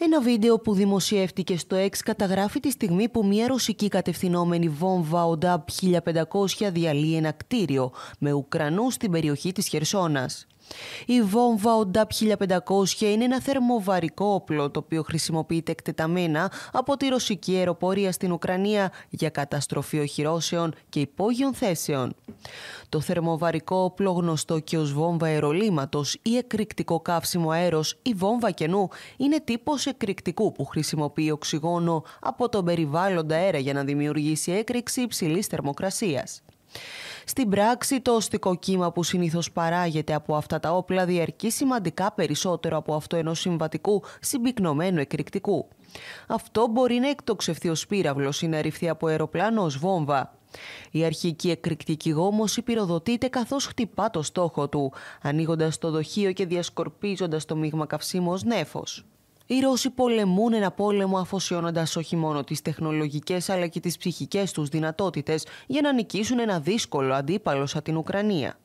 Ένα βίντεο που δημοσιεύτηκε στο X καταγράφει τη στιγμή που μια ρωσική κατευθυνόμενη βόμβα ΟΝΤΑΠ 1500 διαλύει ένα κτίριο με Ουκρανούς στην περιοχή της Χερσόνας. Η βόμβα ΟΝΤΑΠ 1500 είναι ένα θερμοβαρικό όπλο το οποίο χρησιμοποιείται εκτεταμένα από τη ρωσική αεροπορία στην Ουκρανία για καταστροφή οχυρώσεων και υπόγειων θέσεων. Το θερμοβαρικό όπλο γνωστό και ως βόμβα αερολύματος ή εκρηκτικό καύσιμο αέρος ή βόμβα κενού είναι τύπος εκρηκτικού που χρησιμοποιεί οξυγόνο από τον περιβάλλοντα αέρα για να δημιουργήσει έκρηξη υψηλής θερμοκρασίας. Στην πράξη, το οστικό κύμα που συνήθως παράγεται από αυτά τα όπλα διαρκεί σημαντικά περισσότερο από αυτό ενός συμβατικού συμπυκνωμένου εκρηκτικού. Αυτό μπορεί να εκτοξευθεί ως πύραυλος ή να ρηφθεί από αεροπλάνο ως βόμβα. Η αρχική εκρηκτική γόμος υπηροδοτείται γομωση πυροδοτειται χτυπά το στόχο του, ανοίγοντας το δοχείο και διασκορπίζοντας το μείγμα καυσίμου ως νέφος. Οι Ρώσοι πολεμούν ένα πόλεμο αφοσιώνοντας όχι μόνο τις τεχνολογικές αλλά και τις ψυχικές τους δυνατότητες για να νικήσουν ένα δύσκολο αντίπαλο σαν την Ουκρανία.